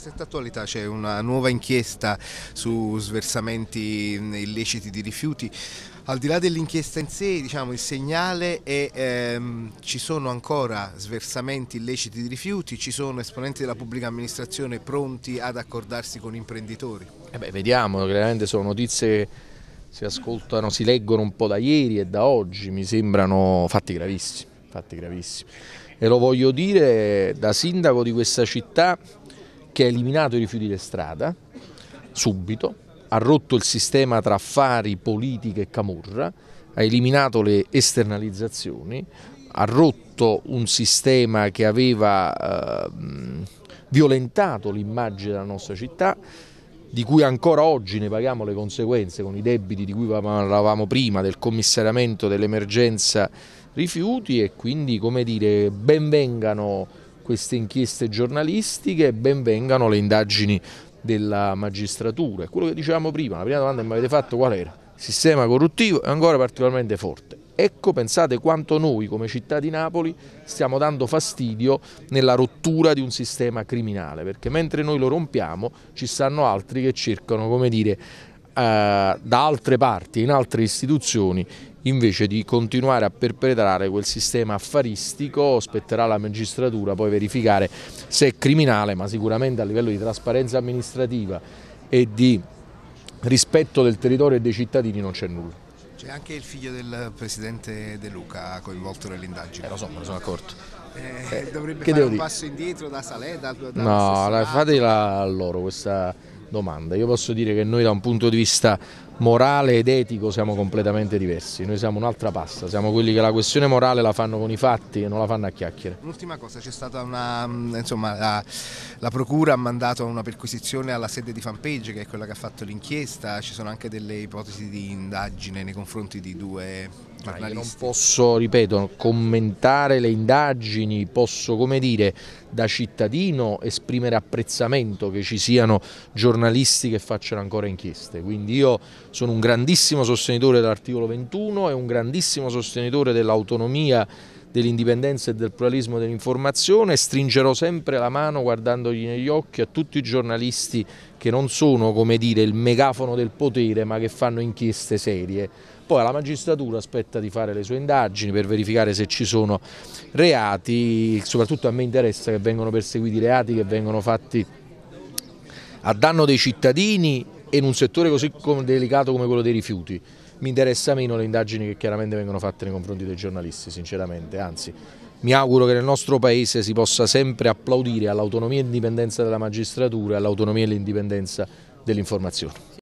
Sette attualità c'è una nuova inchiesta su sversamenti illeciti di rifiuti. Al di là dell'inchiesta in sé, diciamo, il segnale è ehm, ci sono ancora sversamenti illeciti di rifiuti, ci sono esponenti della pubblica amministrazione pronti ad accordarsi con imprenditori. Eh beh, vediamo, veramente sono notizie che si ascoltano, si leggono un po' da ieri e da oggi, mi sembrano fatti gravissimi, fatti gravissimi. E lo voglio dire da sindaco di questa città che ha eliminato i rifiuti di strada subito, ha rotto il sistema tra affari, politica e camorra, ha eliminato le esternalizzazioni, ha rotto un sistema che aveva eh, violentato l'immagine della nostra città, di cui ancora oggi ne paghiamo le conseguenze con i debiti di cui parlavamo prima, del commissariamento dell'emergenza rifiuti e quindi come dire benvengano queste inchieste giornalistiche, ben vengano le indagini della magistratura. Quello che dicevamo prima, la prima domanda che mi avete fatto qual era? sistema corruttivo è ancora particolarmente forte. Ecco, pensate quanto noi come città di Napoli stiamo dando fastidio nella rottura di un sistema criminale, perché mentre noi lo rompiamo ci stanno altri che cercano, come dire, eh, da altre parti, in altre istituzioni, invece di continuare a perpetrare quel sistema affaristico spetterà la magistratura poi verificare se è criminale ma sicuramente a livello di trasparenza amministrativa e di rispetto del territorio e dei cittadini non c'è nulla. C'è anche il figlio del presidente De Luca coinvolto nell'indagine. Eh, lo so, me ne sono accorto. Eh, eh, dovrebbe che fare un dire? passo indietro da Salè, dal da No, fatela a loro questa domanda. Io posso dire che noi da un punto di vista morale ed etico siamo completamente diversi, noi siamo un'altra pasta, siamo quelli che la questione morale la fanno con i fatti e non la fanno a chiacchiere. L'ultima cosa, c'è stata una, mm, insomma, la, la, procura ha mandato una perquisizione alla sede di Fanpage che è quella che ha fatto l'inchiesta, ci sono anche delle ipotesi di indagine nei confronti di due giornalisti. io non posso, ripeto, commentare le indagini, posso come dire da cittadino esprimere apprezzamento che ci siano giornalisti che facciano ancora inchieste, quindi io sono un grandissimo sostenitore dell'articolo 21 e un grandissimo sostenitore dell'autonomia, dell'indipendenza e del pluralismo dell'informazione. Stringerò sempre la mano guardandogli negli occhi a tutti i giornalisti che non sono, come dire, il megafono del potere, ma che fanno inchieste serie. Poi alla magistratura aspetta di fare le sue indagini per verificare se ci sono reati, soprattutto a me interessa che vengano perseguiti reati che vengono fatti a danno dei cittadini e in un settore così delicato come quello dei rifiuti mi interessa meno le indagini che chiaramente vengono fatte nei confronti dei giornalisti, sinceramente, anzi mi auguro che nel nostro Paese si possa sempre applaudire all'autonomia e indipendenza della magistratura e all'autonomia e all'indipendenza dell'informazione.